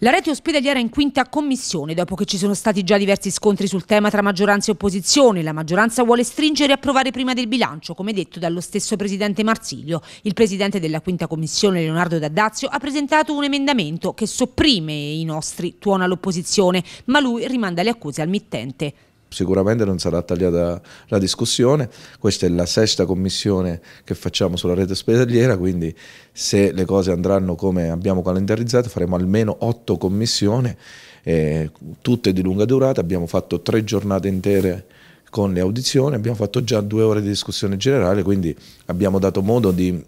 La rete ospedaliera è in quinta commissione dopo che ci sono stati già diversi scontri sul tema tra maggioranza e opposizione. La maggioranza vuole stringere e approvare prima del bilancio, come detto dallo stesso presidente Marsilio. Il presidente della quinta commissione, Leonardo D'Addazio, ha presentato un emendamento che sopprime i nostri, tuona l'opposizione, ma lui rimanda le accuse al mittente sicuramente non sarà tagliata la discussione, questa è la sesta commissione che facciamo sulla rete ospedaliera, quindi se le cose andranno come abbiamo calendarizzato faremo almeno otto commissioni, eh, tutte di lunga durata, abbiamo fatto tre giornate intere con le audizioni, abbiamo fatto già due ore di discussione generale, quindi abbiamo dato modo di,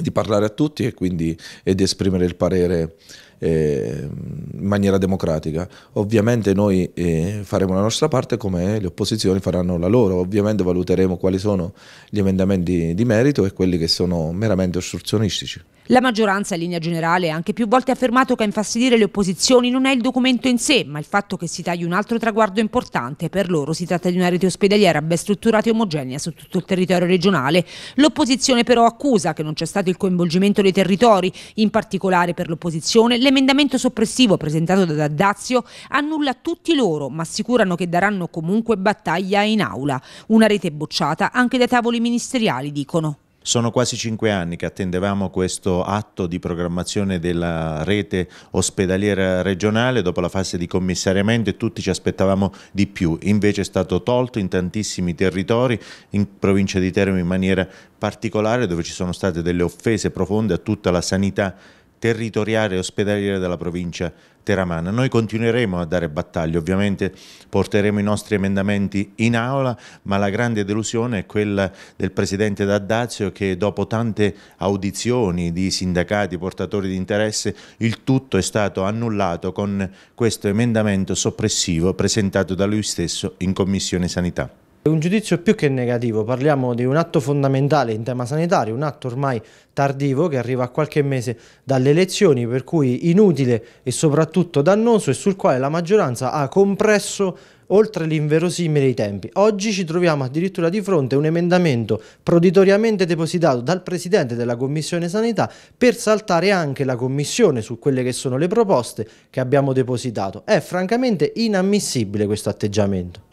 di parlare a tutti e, quindi, e di esprimere il parere eh, in maniera democratica. Ovviamente noi eh, faremo la nostra parte come le opposizioni faranno la loro, ovviamente valuteremo quali sono gli emendamenti di merito e quelli che sono meramente ostruzionistici. La maggioranza in linea generale ha anche più volte affermato che a infastidire le opposizioni non è il documento in sé, ma il fatto che si tagli un altro traguardo importante. Per loro si tratta di una rete ospedaliera ben strutturata e omogenea su tutto il territorio regionale. L'opposizione però accusa che non c'è stato il coinvolgimento dei territori, in particolare per l'opposizione L'emendamento soppressivo presentato da Dazio annulla tutti loro, ma assicurano che daranno comunque battaglia in aula. Una rete bocciata anche da tavoli ministeriali, dicono. Sono quasi cinque anni che attendevamo questo atto di programmazione della rete ospedaliera regionale, dopo la fase di commissariamento e tutti ci aspettavamo di più, invece è stato tolto in tantissimi territori, in provincia di Teramo in maniera particolare dove ci sono state delle offese profonde a tutta la sanità territoriale e ospedaliere della provincia teramana. Noi continueremo a dare battaglia, ovviamente porteremo i nostri emendamenti in aula, ma la grande delusione è quella del presidente D'Addazio che dopo tante audizioni di sindacati, portatori di interesse, il tutto è stato annullato con questo emendamento soppressivo presentato da lui stesso in Commissione Sanità. Un giudizio più che negativo, parliamo di un atto fondamentale in tema sanitario, un atto ormai tardivo che arriva a qualche mese dalle elezioni, per cui inutile e soprattutto dannoso e sul quale la maggioranza ha compresso oltre l'inverosimile i tempi. Oggi ci troviamo addirittura di fronte a un emendamento proditoriamente depositato dal Presidente della Commissione Sanità per saltare anche la Commissione su quelle che sono le proposte che abbiamo depositato. È francamente inammissibile questo atteggiamento.